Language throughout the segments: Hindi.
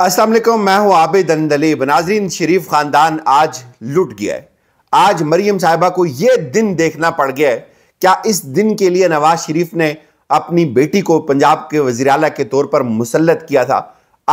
असलम मैं हूं आबिद अंदली बनाजरीन शरीफ ख़ानदान आज लुट गया है आज मरीम साहिबा को ये दिन देखना पड़ गया है क्या इस दिन के लिए नवाज शरीफ ने अपनी बेटी को पंजाब के वजीर अल के तौर पर मुसलत किया था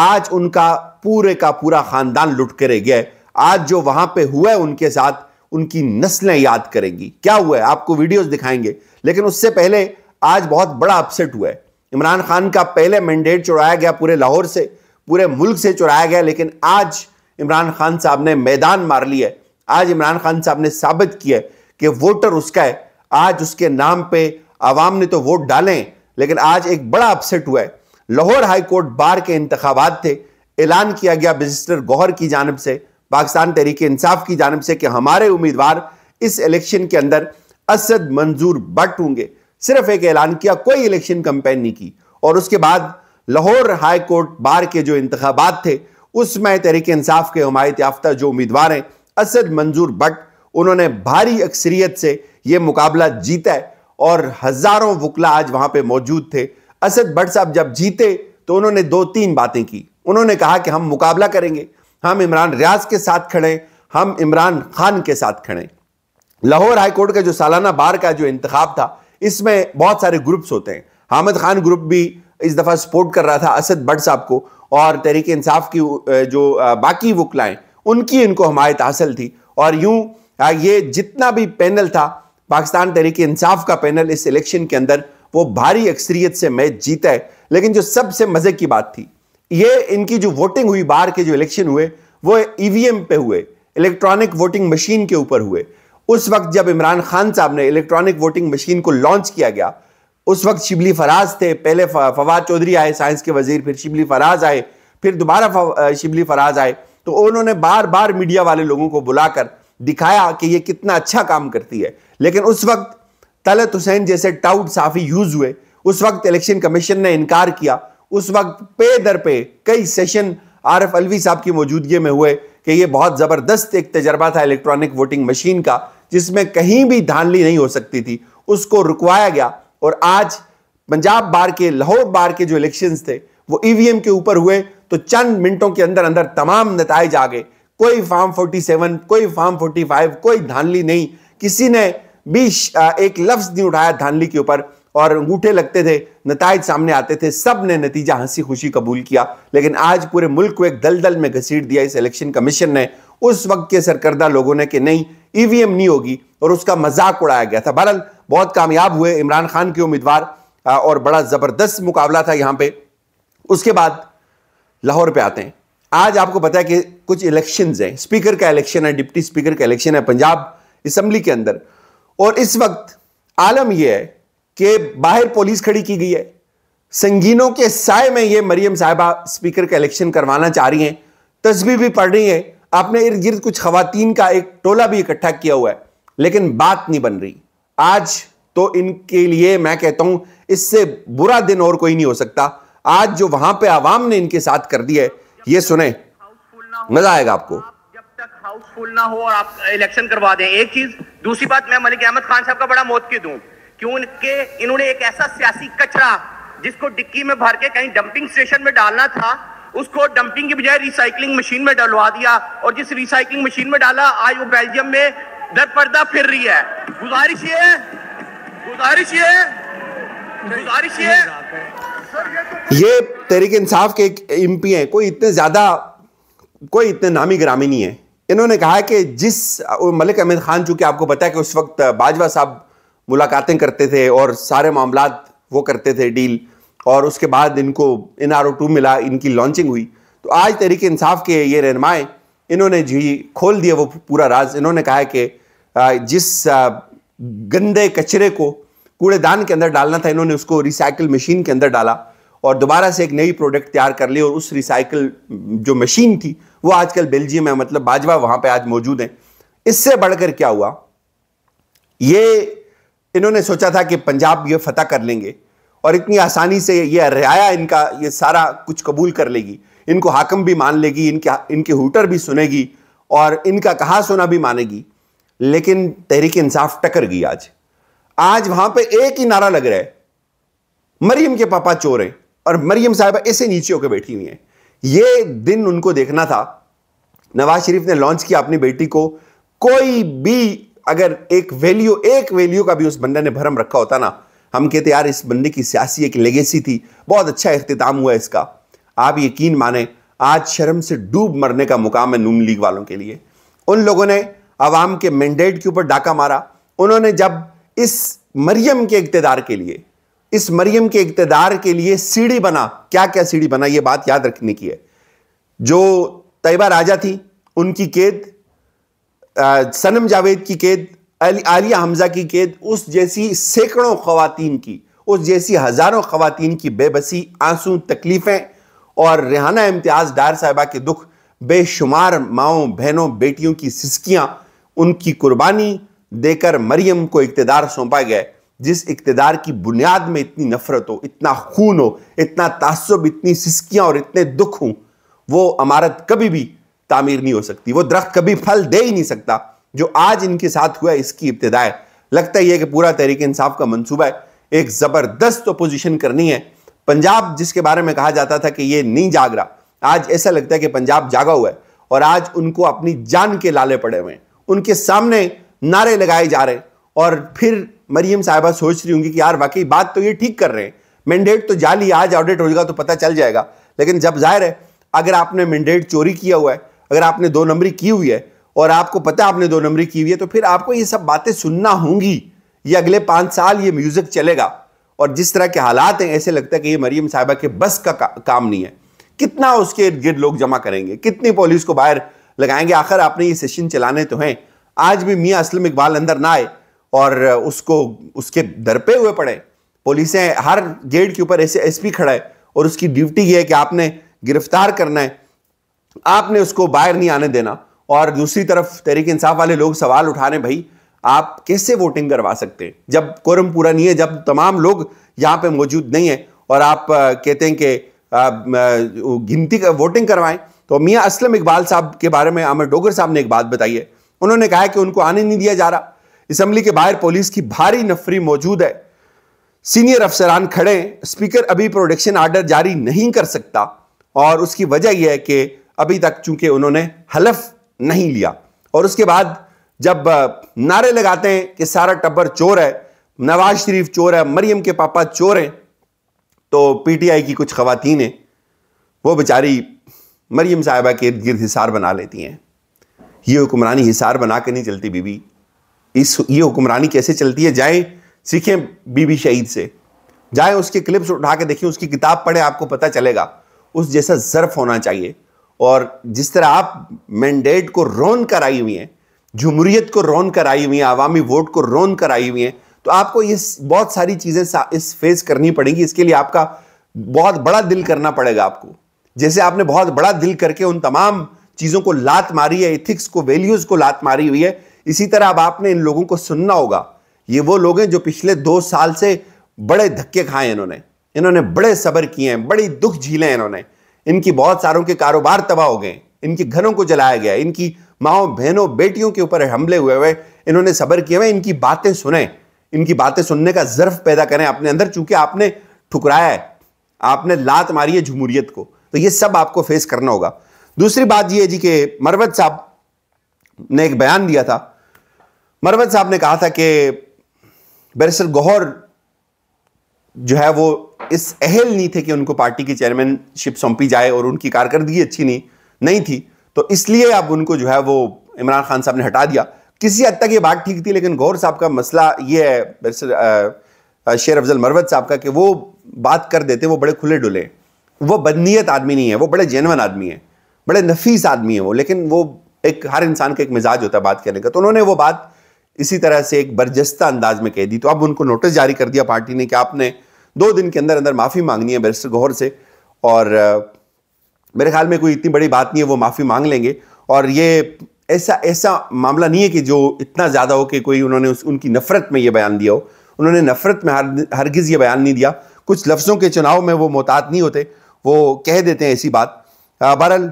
आज उनका पूरे का पूरा ख़ानदान लुट के रह गया है आज जो वहाँ पर हुआ है उनके साथ उनकी नस्लें याद करेंगी क्या हुआ है आपको वीडियोज़ दिखाएंगे लेकिन उससे पहले आज बहुत बड़ा अपसेट हुआ है इमरान खान का पहले मैंडेट चुराया गया पूरे लाहौर से पूरे मुल्क से चुराया गया लेकिन आज इमरान खान साहब ने मैदान मार लिया है आज इमरान खान साहब ने साबित किया कि वोटर उसका है आज उसके नाम पे आवाम ने तो वोट डालें लेकिन आज एक बड़ा अपसेट हुआ है लाहौर हाई कोर्ट बार के इंतबात थे ऐलान किया गया बजिस्टर गौहर की जानब से पाकिस्तान तहरीक इंसाफ की जानब से कि हमारे उम्मीदवार इस इलेक्शन के अंदर असद मंजूर बट होंगे सिर्फ एक ऐलान किया कोई इलेक्शन कंपेन नहीं की और उसके बाद लाहौर हाई कोर्ट बार के जो इंतबात थे उसमें तहरीक इंसाफ के हमायत याफ्ता जो उम्मीदवार हैं असद मंजूर भट्ट उन्होंने भारी अक्सरियत से ये मुकाबला जीता है और हज़ारों वकला आज वहां पर मौजूद थे असद भट्ट साहब जब जीते तो उन्होंने दो तीन बातें की उन्होंने कहा कि हम मुकाबला करेंगे हम इमरान रियाज के साथ खड़े हम इमरान खान के साथ खड़े लाहौर हाईकोर्ट का जो सालाना बार का जो इंतखब था इसमें बहुत सारे ग्रुप्स होते हैं हामिद खान ग्रुप भी इस दफ़ा सपोर्ट कर रहा था असद भट्ट साहब को और तहरीक इंसाफ की जो बाकी वकलाएँ उनकी इनको हमायत हासिल थी और यूँ ये जितना भी पैनल था पाकिस्तान तहरीक इंसाफ का पैनल इस इलेक्शन के अंदर वो भारी अक्सरियत से मैच जीता है लेकिन जो सबसे मज़े की बात थी ये इनकी जो वोटिंग हुई बाहर के जो इलेक्शन हुए वो ईवीएम पे हुए इलेक्ट्रॉनिक वोटिंग मशीन के ऊपर हुए उस वक्त जब इमरान खान साहब ने इलेक्ट्रॉनिक वोटिंग मशीन को लॉन्च किया गया उस वक्त शिबली फराज थे पहले फवाद चौधरी आए साइंस के वजीर फिर शिबली फराज आए फिर दोबारा शिबली फराज आए तो उन्होंने बार बार मीडिया वाले लोगों को बुलाकर दिखाया कि ये कितना अच्छा काम करती है लेकिन उस वक्त तलत हुसैन जैसे टाउट साफी यूज हुए उस वक्त इलेक्शन कमीशन ने इनकार किया उस वक्त पे दर पे कई सेशन आरफ अलवी साहब की मौजूदगी में हुए कि ये बहुत ज़बरदस्त एक तजर्बा था इलेक्ट्रॉनिक वोटिंग मशीन का जिसमें कहीं भी धांधली नहीं हो सकती थी उसको रुकवाया गया और आज पंजाब बार के लाहौर बार के जो इलेक्शंस थे वो ईवीएम e के ऊपर हुए तो चंद मिनटों के अंदर अंदर तमाम नतज आ गए कोई फार्म 47 कोई फार्म 45 कोई धानली नहीं किसी ने भी एक लफ्ज नहीं उठाया धानली के ऊपर और अंगूठे लगते थे नतज सामने आते थे सब ने नतीजा हंसी खुशी कबूल किया लेकिन आज पूरे मुल्क को एक दलदल में घसीट दिया इस इलेक्शन कमीशन ने उस वक्त के सरकर्दा लोगों ने कि नहीं ईवीएम e नहीं होगी और उसका मजाक उड़ाया गया था बहरल बहुत कामयाब हुए इमरान खान के उम्मीदवार और बड़ा ज़बरदस्त मुकाबला था यहां पे उसके बाद लाहौर पे आते हैं आज आपको पता है कि कुछ इलेक्शंस हैं स्पीकर का इलेक्शन है डिप्टी स्पीकर का इलेक्शन है पंजाब असेंबली के अंदर और इस वक्त आलम यह है कि बाहर पुलिस खड़ी की गई है संगीनों के साय में ये मरियम साहिबा स्पीकर का इलेक्शन करवाना चाह रही हैं तस्वीर भी पढ़ रही है आपने इर्द गिर्द कुछ खातन का एक टोला भी इकट्ठा किया हुआ है लेकिन बात नहीं बन रही आज तो इनके लिए मैं कहता हूं इससे बुरा दिन और कोई नहीं हो सकता आज जो वहां पे आवाम ने इनके साथ कर दिया है ये सुने मजा आएगा आपको हाउसफुल ना हो और आप इलेक्शन करवा दें एक चीज दूसरी बात मैं मलिक अहमद खान साहब का बड़ा मौत दू दूं क्योंकि इन्होंने एक ऐसा सियासी कचरा जिसको डिक्की में भर के कहीं डंपिंग स्टेशन में डालना था उसको डंपिंग की बजाय रिसाइकलिंग मशीन में डलवा दिया और जिस रिसाइकलिंग मशीन में डाला आज वो बेल्जियम में दर पर्दा फिर रही है गुजारिश ये है गुजारिश ये है गुजारिश ये है ये तहरीक इंसाफ के एम पी हैं कोई इतने ज़्यादा कोई इतने नामी ग्रामी नहीं है इन्होंने कहा है कि जिस मलिक अहमद खान चूंकि आपको पता है कि उस वक्त बाजवा साहब मुलाकातें करते थे और सारे मामला वो करते थे डील और उसके बाद इनको एन आर ओ टू मिला इनकी लॉन्चिंग हुई तो आज तहरीक इंसाफ के ये रहनमाएँ इन्होंने जी खोल दिया वो पूरा राज इन्होंने कहा है कि जिस गंदे कचरे को कूड़ेदान के अंदर डालना था इन्होंने उसको रिसाइकिल मशीन के अंदर डाला और दोबारा से एक नई प्रोडक्ट तैयार कर ली और उस रिसाइकिल जो मशीन थी वो आजकल बेल्जियम है मतलब बाजवा वहाँ पे आज मौजूद है इससे बढ़कर क्या हुआ ये इन्होंने सोचा था कि पंजाब ये फतह कर लेंगे और इतनी आसानी से ये रियाया इनका ये सारा कुछ कबूल कर लेगी इनको हाकम भी मान लेगी इनके इनके हुटर भी सुनेगी और इनका कहा सुना भी मानेगी लेकिन तहरीक इंसाफ टकर गई आज आज वहां पे एक ही नारा लग रहा है मरियम के पापा चोर हैं और मरियम साहब ऐसे नीचे होकर बैठी हुई हैं ये दिन उनको देखना था नवाज शरीफ ने लॉन्च किया अपनी बेटी को कोई भी अगर एक वैल्यू एक वैल्यू का भी उस बंदे ने भरम रखा होता ना हम कहते यार इस बंदे की सियासी एक लेगेसी थी बहुत अच्छा अख्ताम हुआ इसका आप यकीन माने आज शर्म से डूब मरने का मुकाम है नून लीग वालों के लिए उन लोगों ने आवाम के मैंडेट के ऊपर डाका मारा उन्होंने जब इस मरियम के इकतदार के लिए इस मरियम के इकतदार के लिए सीढ़ी बना क्या क्या सीढ़ी बना ये बात याद रखने की है जो तैयबा राजा थी उनकी कैद सनम जावेद की कैद आलिया हमजा की कैद उस जैसी सैकड़ों खवतिन की उस जैसी हज़ारों खवतिन की बेबसी आंसू तकलीफ़ें और रेहाना इम्तियाज़ डार साहिबा के दुख बेशुमार माओं बहनों बेटियों की सिस्कियां उनकी कुर्बानी देकर मरियम को इकतदार सौंपा गया जिस इकतदार की बुनियाद में इतनी नफरत हो इतना खून हो इतना तसब इतनी सिस्कियाँ और इतने दुख हों वो अमारत कभी भी तामीर नहीं हो सकती वो दरख्त कभी फल दे ही नहीं सकता जो आज इनके साथ हुआ इसकी इब्तदा है लगता ही है कि पूरा तहरीक इंसाफ का मनसूबा है एक ज़बरदस्त अपोजिशन करनी है पंजाब जिसके बारे में कहा जाता था कि ये नहीं जाग रहा आज ऐसा लगता है कि पंजाब जागा हुआ है और आज उनको अपनी जान के लाले पड़े हुए हैं उनके सामने नारे लगाए जा रहे और फिर मरियम साहिबा सोच रही होंगी कि यार वाकई बात तो ये ठीक कर रहे हैं मैंडेट तो जाली आज ऑडिट जाएगा तो पता चल जाएगा लेकिन जब जाहिर है अगर आपने मैंडेट चोरी किया हुआ है अगर आपने दो नंबरी की हुई है और आपको पता आपने दो नंबरी की हुई है तो फिर आपको ये सब बातें सुनना होंगी ये अगले पाँच साल ये म्यूज़िक चलेगा और जिस तरह के हालात हैं ऐसे लगता है कि ये मरीम साहिबा के बस का, का काम नहीं है कितना उसके इर्द गिर्द लोग जमा करेंगे कितनी पुलिस को बाहर लगाएंगे आखिर आपने ये सेशन चलाने तो हैं आज भी मियाँ असलम इकबाल अंदर ना आए और उसको उसके दर पे हुए पड़े पुलिसें हर गेट के ऊपर ऐसे एसपी खड़ा है और उसकी ड्यूटी ये है कि आपने गिरफ्तार करना है आपने उसको बाहर नहीं आने देना और दूसरी तरफ तहरीक इंसाफ वाले लोग सवाल उठा रहे भाई आप कैसे वोटिंग करवा सकते हैं जब कोरम पूरा नहीं है जब तमाम लोग यहाँ पर मौजूद नहीं है और आप कहते हैं कि गिनती का वोटिंग करवाएं तो मियाँ असलम इकबाल साहब के बारे में आमिर डोगर साहब ने एक बात बताई है उन्होंने कहा कि उनको आने नहीं दिया जा रहा इसम्बली के बाहर पुलिस की भारी नफरी मौजूद है सीनियर अफसरान खड़े हैं स्पीकर अभी प्रोडक्शन आर्डर जारी नहीं कर सकता और उसकी वजह यह है कि अभी तक चूंकि उन्होंने हलफ नहीं लिया और उसके बाद जब नारे लगाते हैं कि सारा टब्बर चोर है नवाज शरीफ चोर है मरियम के पापा चोर हैं तो पीटीआई की कुछ खवतिन हैं वो बेचारी मरियम साहिबा के इर्द गिर्द हिसार बना लेती हैं ये हुक्मरानी हिसार बना के नहीं चलती बीबी इस ये हुक्मरानी कैसे चलती है जाएं सीखें बीबी शहीद से जाएं उसके क्लिप्स उठा के देखें उसकी किताब पढ़ें आपको पता चलेगा उस जैसा ज़र्फ होना चाहिए और जिस तरह आप मैंडेट को रौन कर आई हुई हैं जमहूरीत को रौन कर आई हुई हैं आवामी वोट को रौन कर आई हुई हैं तो आपको ये बहुत सारी चीज़ें इस फेस करनी पड़ेंगी इसके लिए आपका बहुत बड़ा दिल करना पड़ेगा आपको जैसे आपने बहुत बड़ा दिल करके उन तमाम चीज़ों को लात मारी है इथिक्स को वैल्यूज़ को लात मारी हुई है इसी तरह अब आपने इन लोगों को सुनना होगा ये वो लोग हैं जो पिछले दो साल से बड़े धक्के खाए इन्होंने इन्होंने बड़े सबर किए हैं बड़ी दुख झीले इन्होंने इनकी बहुत सारों के कारोबार तबाह हो गए इनके घरों को जलाया गया इनकी माओ बहनों बेटियों के ऊपर हमले हुए हुए इन्होंने सबर किए हुए इनकी बातें सुने इनकी बातें सुनने का जर्फ पैदा करें अपने अंदर चूंकि आपने ठुकराया है आपने लात मारी है झुमूरियत को तो ये सब आपको फेस करना होगा दूसरी बात ये है जी कि मरवत साहब ने एक बयान दिया था मरवत साहब ने कहा था कि बैरिस्टर गौहर जो है वो इस अहल नहीं थे कि उनको पार्टी की चेयरमैनशिप सौंपी जाए और उनकी कारकर्दगी अच्छी नहीं नहीं थी तो इसलिए अब उनको जो है वो इमरान खान साहब ने हटा दिया किसी हद तक ये बात ठीक थी लेकिन गौर साहब का मसला ये है शेर अफजल मरवत साहब का कि वो बात कर देते वो बड़े खुले डुले हैं वो बदनीयत आदमी नहीं है वो बड़े जेनवन आदमी है बड़े नफीस आदमी है वो लेकिन वो एक हर इंसान का एक मिजाज होता है बात करने का तो उन्होंने वो बात इसी तरह से एक बर्जस्ता अंदाज में कह दी तो अब उनको नोटिस जारी कर दिया पार्टी ने कि आपने दो दिन के अंदर अंदर माफ़ी मांगनी है बैरिस्टर गौहर से और मेरे ख्याल में कोई इतनी बड़ी बात नहीं है वो माफ़ी मांग लेंगे और ये ऐसा ऐसा मामला नहीं है कि जो इतना ज़्यादा हो कि कोई उन्होंने उस उनकी नफ़रत में ये बयान दिया हो उन्होंने नफ़रत में हर हरगिज़ ये बयान नहीं दिया कुछ लफ्ज़ों के चुनाव में वो मोहतात नहीं होते वो कह देते हैं ऐसी बात बहरहाल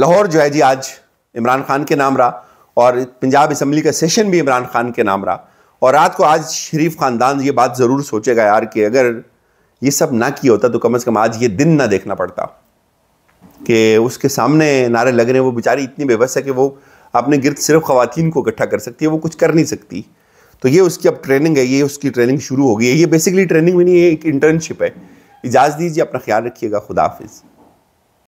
लाहौर जो है जी आज इमरान खान के नाम रहा और पंजाब असम्बली का सेशन भी इमरान खान के नाम रहा और रात को आज शरीफ ख़ानदान ये बात ज़रूर सोचेगा यार कि अगर ये सब ना किया होता तो कम अज़ कम आज ये दिन ना देखना पड़ता कि उसके सामने नारे लग रहे हैं वो बेचारी इतनी बेबस है कि वो अपने गिरद सिर्फ खुवान को इकट्ठा कर सकती है वो कुछ कर नहीं सकती तो ये उसकी अब ट्रेनिंग है ये उसकी ट्रेनिंग शुरू हो गई है ये बेसिकली ट्रेनिंग भी नहीं है एक इंटर्नशिप है इजाज़ दीजिए अपना ख्याल रखिएगा खुदाफिज़